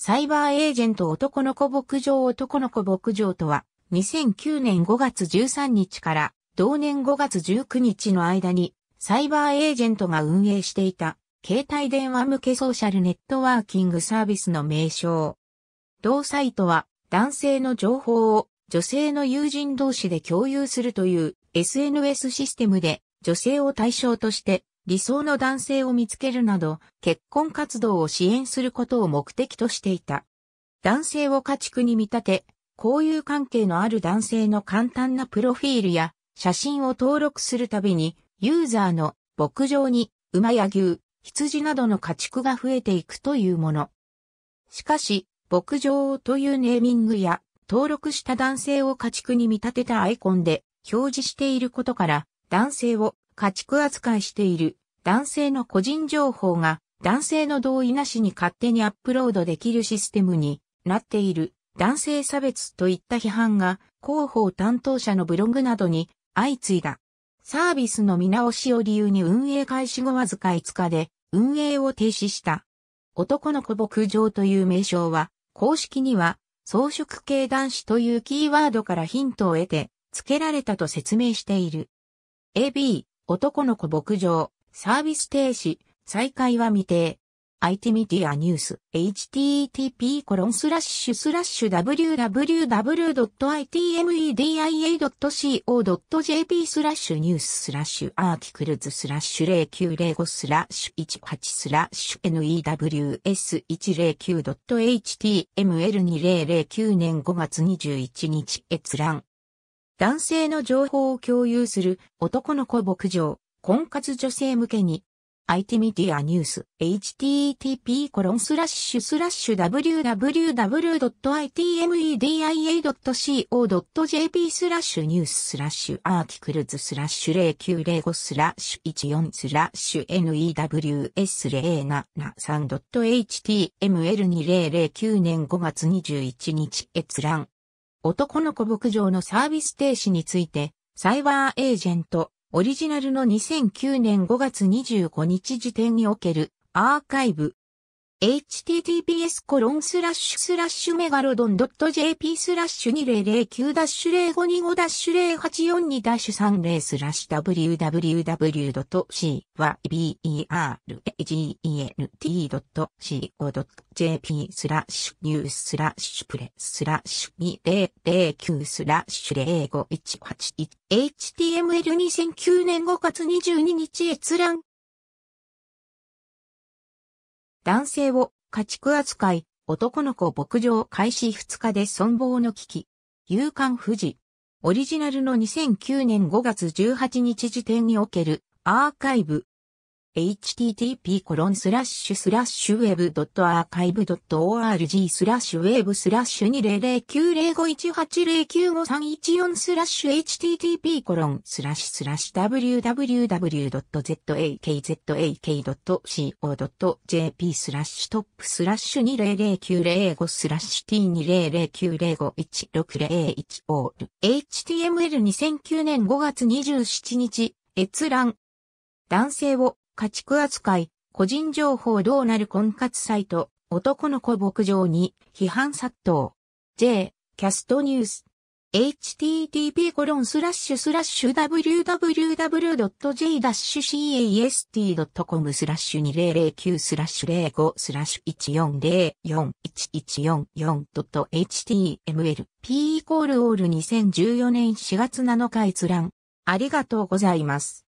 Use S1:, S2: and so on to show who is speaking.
S1: サイバーエージェント男の子牧場男の子牧場とは、2009年5月13日から同年5月19日の間に、サイバーエージェントが運営していた、携帯電話向けソーシャルネットワーキングサービスの名称。同サイトは、男性の情報を女性の友人同士で共有するという SNS システムで、女性を対象として理想の男性を見つけるなど、結婚活動を支援することを目的としていた。男性を家畜に見立て、交友関係のある男性の簡単なプロフィールや写真を登録するたびに、ユーザーの牧場に馬や牛、羊などの家畜が増えていくというもの。しかし、牧場というネーミングや登録した男性を家畜に見立てたアイコンで表示していることから、男性を家畜扱いしている男性の個人情報が男性の同意なしに勝手にアップロードできるシステムになっている男性差別といった批判が広報担当者のブログなどに相次いだ。サービスの見直しを理由に運営開始後わずか5日で運営を停止した。男の子牧場という名称は公式には草食系男子というキーワードからヒントを得て付けられたと説明している。AB 男の子牧場サービス停止、再開は未定。IT ミディアニュース http コロンスラッシュスラッシュ www.itmedia.co.jp スラッシュニューススラッシュアーティクルズスラッシュ0905スラッシュ18スラッシュ news109.html2009 年5月21日閲覧男性の情報を共有する男の子牧場婚活女性向けに、IT メディアニュース、http コロンスラッシュスラッシュ www.itmedia.co.jp スラッシュニューススラッシュアーティクルズスラッシュ0905スラッシュ14スラッシュ news073.html2009 年5月21日閲覧。男の子牧場のサービス停止について、サイバーエージェント、オリジナルの2009年5月25日時点におけるアーカイブ https コロンスラッシュスラッシュメガロドン .jp スラッシュ2009ダッシュ0525ダッシュ0842ダッシュ30スラッシュ www.cybergent.co.jp スラッシュニューススラッシュプレスラッシュ2009スラッシュ0518 html2009 年5月22日閲覧男性を家畜扱い、男の子牧場開始2日で存亡の危機。勇敢富士。オリジナルの2009年5月18日時点におけるアーカイブ http コロンスラッシュスラッシュウェブドットアーカイブドット org スラッシュウェブスラッシュ2009051809531スラッシュ http コロンスラッシュスラッシュ www.zakzak.co.jp スラッシュトップスラッシュ200905スラッシュ T2009051601 オール HTML2009 年5月27日閲覧男性を家畜扱い、個人情報どうなる婚活サイト、男の子牧場に批判殺到。J、キャストニュース。http コロンスラッシュスラッシュ www.j-cast.com スラッシュ2009スラッシュ05スラッシュ 1404144.html p イコールオール2014年4月7日閲覧。ありがとうございます。